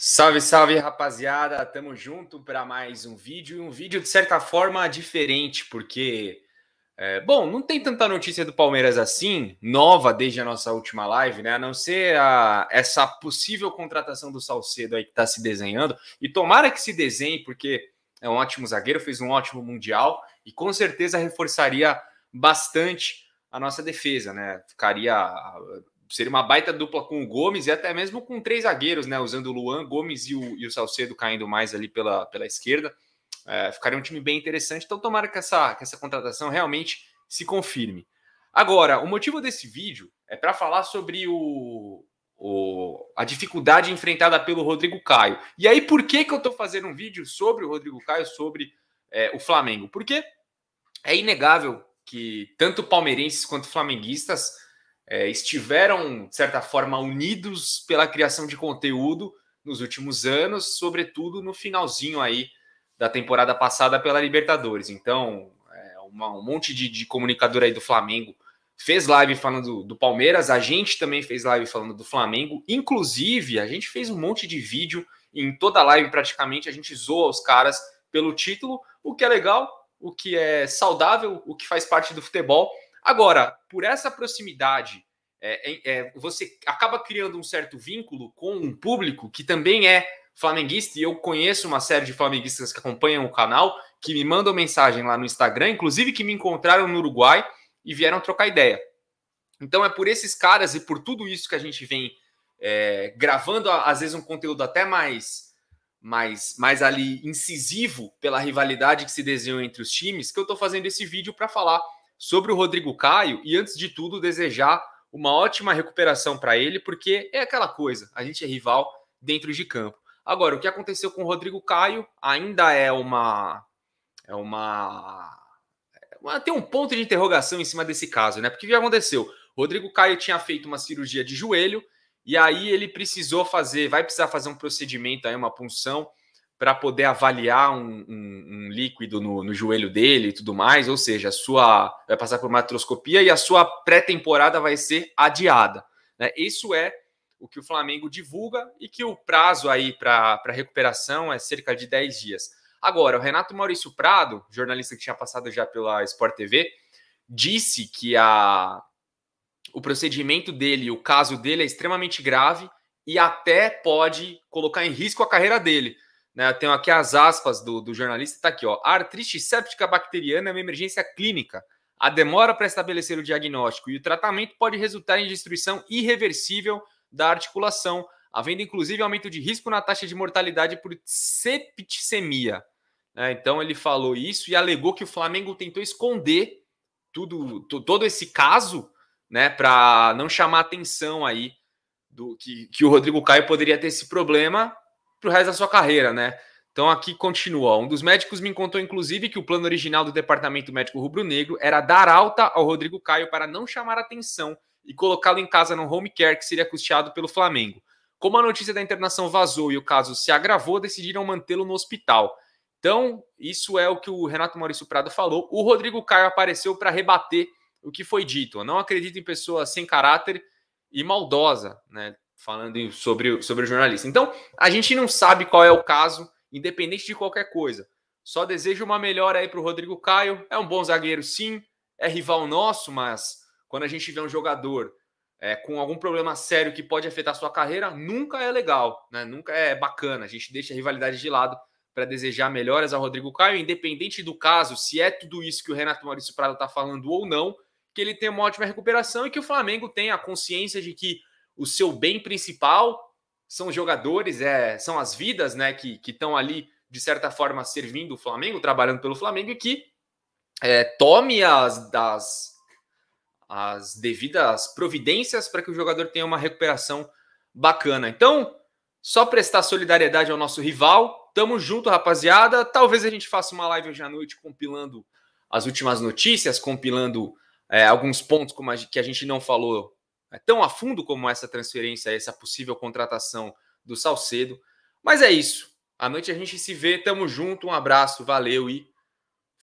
Salve, salve, rapaziada! Tamo junto para mais um vídeo e um vídeo de certa forma diferente, porque é, bom, não tem tanta notícia do Palmeiras assim, nova desde a nossa última live, né? A não ser a, essa possível contratação do Salcedo aí que tá se desenhando. E tomara que se desenhe, porque é um ótimo zagueiro, fez um ótimo Mundial e com certeza reforçaria bastante a nossa defesa, né? Ficaria seria uma baita dupla com o Gomes e até mesmo com três zagueiros, né? Usando o Luan, Gomes e o, e o Salcedo caindo mais ali pela, pela esquerda. É, ficaria um time bem interessante. Então, tomara que essa, que essa contratação realmente se confirme. Agora, o motivo desse vídeo é para falar sobre o, o, a dificuldade enfrentada pelo Rodrigo Caio. E aí, por que, que eu estou fazendo um vídeo sobre o Rodrigo Caio, sobre é, o Flamengo? Porque é inegável que tanto palmeirenses quanto flamenguistas é, estiveram, de certa forma, unidos pela criação de conteúdo nos últimos anos, sobretudo no finalzinho aí da temporada passada pela Libertadores. Então, é, uma, um monte de, de, comunicador aí do Flamengo fez live falando do, do Palmeiras, a gente também fez live falando do Flamengo, inclusive a gente fez um monte de vídeo em toda live praticamente a gente zoa os caras pelo título, o que é legal, o que é saudável, o que faz parte do futebol. Agora, por essa proximidade, é, é, você acaba criando um certo vínculo com um público que também é flamenguista, e eu conheço uma série de flamenguistas que acompanham o canal, que me mandam mensagem lá no Instagram, inclusive que me encontraram no Uruguai e vieram trocar ideia. Então é por esses caras e por tudo isso que a gente vem é, gravando, às vezes, um conteúdo até mais, mais, mais ali incisivo pela rivalidade que se desenhou entre os times, que eu estou fazendo esse vídeo para falar sobre o Rodrigo Caio e, antes de tudo, desejar uma ótima recuperação para ele, porque é aquela coisa, a gente é rival dentro de campo. Agora, o que aconteceu com o Rodrigo Caio ainda é, é uma. É uma. Tem um ponto de interrogação em cima desse caso, né? Porque o que aconteceu? Rodrigo Caio tinha feito uma cirurgia de joelho e aí ele precisou fazer, vai precisar fazer um procedimento aí, uma punção para poder avaliar um, um, um líquido no, no, joelho dele e tudo mais, ou seja, a sua vai passar por uma atroscopia e a sua pré-temporada vai ser adiada. Né? Isso é o que o Flamengo divulga e que o prazo aí para pra recuperação é cerca de 10 dias. Agora, o Renato Maurício Prado, jornalista que tinha passado já pela Sport TV, disse que a, o procedimento dele, o caso dele é extremamente grave e até pode colocar em risco a carreira dele. Né, tenho aqui as aspas do, do jornalista, está aqui, ó. A artrite séptica bacteriana é uma emergência clínica. A demora para estabelecer o diagnóstico e o tratamento pode resultar em destruição irreversível da articulação, havendo inclusive aumento de risco na taxa de mortalidade por septicemia. É, então ele falou isso e alegou que o Flamengo tentou esconder tudo, todo esse caso, né, para não chamar atenção aí do que, que o Rodrigo Caio poderia ter esse problema para o resto da sua carreira, né? Então aqui continua. Um dos médicos me contou, inclusive, que o plano original do Departamento Médico Rubro-Negro era dar alta ao Rodrigo Caio para não chamar atenção e colocá-lo em casa no home care que seria custeado pelo Flamengo. Como a notícia da internação vazou e o caso se agravou, decidiram mantê-lo no hospital. Então, isso é o que o Renato Maurício Prado falou. O Rodrigo Caio apareceu para rebater o que foi dito. Eu não acredito em pessoa sem caráter e maldosa, né? falando sobre, sobre o jornalista. Então, a gente não sabe qual é o caso, independente de qualquer coisa. Só desejo uma melhora aí para o Rodrigo Caio. É um bom zagueiro, sim. É rival nosso, mas quando a gente vê um jogador é, com algum problema sério que pode afetar sua carreira, nunca é legal, né? nunca é bacana. A gente deixa a rivalidade de lado para desejar melhoras ao Rodrigo Caio, independente do caso, se é tudo isso que o Renato Maurício Prado está falando ou não, que ele tenha uma ótima recuperação e que o Flamengo tenha a consciência de que o seu bem principal são os jogadores, é, são as vidas né, que estão ali, de certa forma, servindo o Flamengo, trabalhando pelo Flamengo, e que é, tome as, das, as devidas providências para que o jogador tenha uma recuperação bacana. Então, só prestar solidariedade ao nosso rival. Tamo junto, rapaziada. Talvez a gente faça uma live hoje à noite compilando as últimas notícias, compilando é, alguns pontos a, que a gente não falou é tão a fundo como essa transferência, essa possível contratação do Salcedo. Mas é isso. À noite a gente se vê, tamo junto, um abraço, valeu e